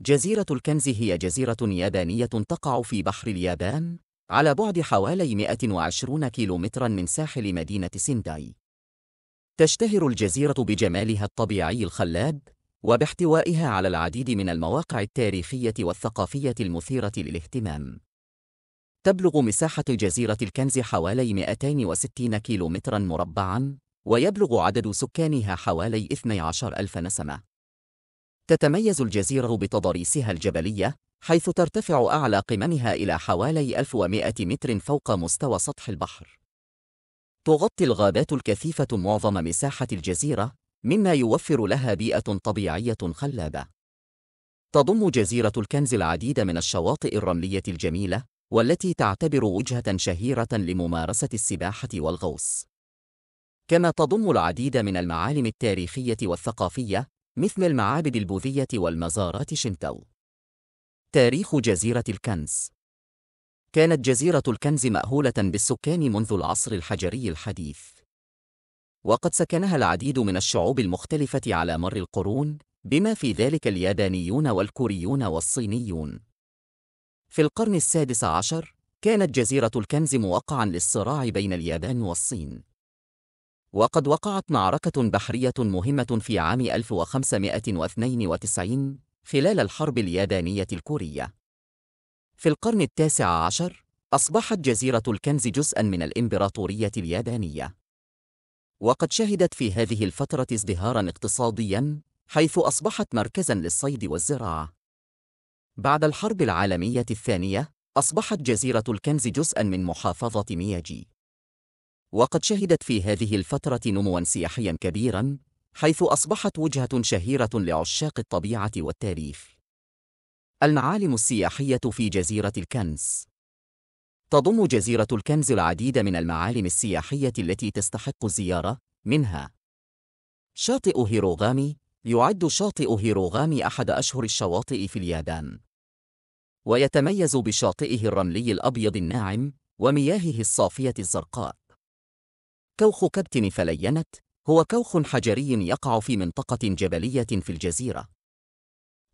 جزيرة الكنز هي جزيرة يابانية تقع في بحر اليابان على بعد حوالي 120 كيلومترا من ساحل مدينة سينداي. تشتهر الجزيرة بجمالها الطبيعي الخلاب وباحتوائها على العديد من المواقع التاريخية والثقافية المثيرة للاهتمام. تبلغ مساحة جزيرة الكنز حوالي 260 كيلومترا مربعا ويبلغ عدد سكانها حوالي 12 ألف نسمة تتميز الجزيرة بتضاريسها الجبلية حيث ترتفع أعلى قممها إلى حوالي 1100 متر فوق مستوى سطح البحر تغطي الغابات الكثيفة معظم مساحة الجزيرة مما يوفر لها بيئة طبيعية خلابة تضم جزيرة الكنز العديد من الشواطئ الرملية الجميلة والتي تعتبر وجهة شهيرة لممارسة السباحة والغوص كما تضم العديد من المعالم التاريخية والثقافية مثل المعابد البوذية والمزارات شنتو. تاريخ جزيرة الكنز كانت جزيرة الكنز مأهولة بالسكان منذ العصر الحجري الحديث. وقد سكنها العديد من الشعوب المختلفة على مر القرون، بما في ذلك اليابانيون والكوريون والصينيون. في القرن السادس عشر، كانت جزيرة الكنز موقعًا للصراع بين اليابان والصين. وقد وقعت معركة بحرية مهمة في عام 1592 خلال الحرب اليابانية الكورية. في القرن التاسع عشر، أصبحت جزيرة الكنز جزءًا من الإمبراطورية اليابانية. وقد شهدت في هذه الفترة ازدهاراً اقتصادياً، حيث أصبحت مركزاً للصيد والزراعة. بعد الحرب العالمية الثانية، أصبحت جزيرة الكنز جزءًا من محافظة مياجي. وقد شهدت في هذه الفترة نموا سياحيا كبيرا حيث أصبحت وجهة شهيرة لعشاق الطبيعة والتاريخ المعالم السياحية في جزيرة الكنز تضم جزيرة الكنز العديد من المعالم السياحية التي تستحق الزيارة منها شاطئ هيروغامي يعد شاطئ هيروغامي أحد أشهر الشواطئ في اليابان ويتميز بشاطئه الرملي الأبيض الناعم ومياهه الصافية الزرقاء كوخ كابتن فلينت هو كوخ حجري يقع في منطقة جبلية في الجزيرة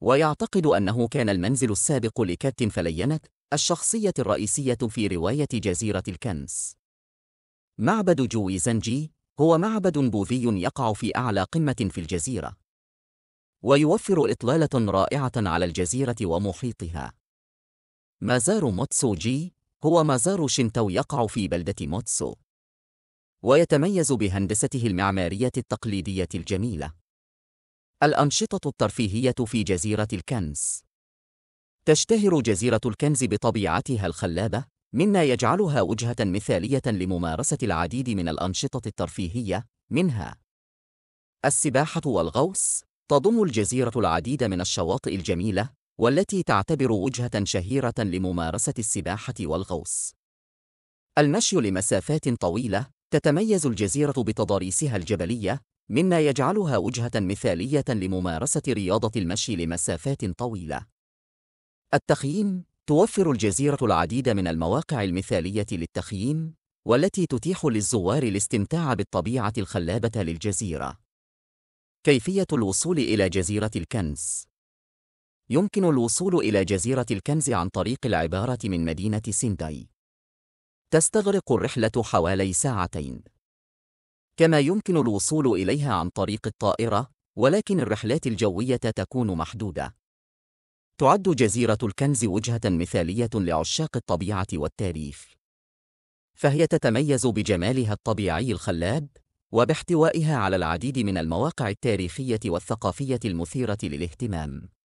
ويعتقد أنه كان المنزل السابق لكابتن فلينت الشخصية الرئيسية في رواية جزيرة الكنز معبد زنجي هو معبد بوذي يقع في أعلى قمة في الجزيرة ويوفر إطلالة رائعة على الجزيرة ومحيطها مزار موتسو جي هو مزار شنتو يقع في بلدة موتسو ويتميز بهندسته المعمارية التقليدية الجميلة. الأنشطة الترفيهية في جزيرة الكنز تشتهر جزيرة الكنز بطبيعتها الخلابة، مما يجعلها وجهة مثالية لممارسة العديد من الأنشطة الترفيهية، منها السباحة والغوص، تضم الجزيرة العديد من الشواطئ الجميلة، والتي تعتبر وجهة شهيرة لممارسة السباحة والغوص. المشي لمسافات طويلة، تتميز الجزيرة بتضاريسها الجبلية مما يجعلها وجهة مثالية لممارسة رياضة المشي لمسافات طويلة التخييم توفر الجزيرة العديد من المواقع المثالية للتخييم والتي تتيح للزوار الاستمتاع بالطبيعة الخلابة للجزيرة كيفية الوصول إلى جزيرة الكنز يمكن الوصول إلى جزيرة الكنز عن طريق العبارة من مدينة سينداي تستغرق الرحلة حوالي ساعتين. كما يمكن الوصول إليها عن طريق الطائرة، ولكن الرحلات الجوية تكون محدودة. تعد جزيرة الكنز وجهة مثالية لعشاق الطبيعة والتاريخ. فهي تتميز بجمالها الطبيعي الخلاب، وباحتوائها على العديد من المواقع التاريخية والثقافية المثيرة للاهتمام.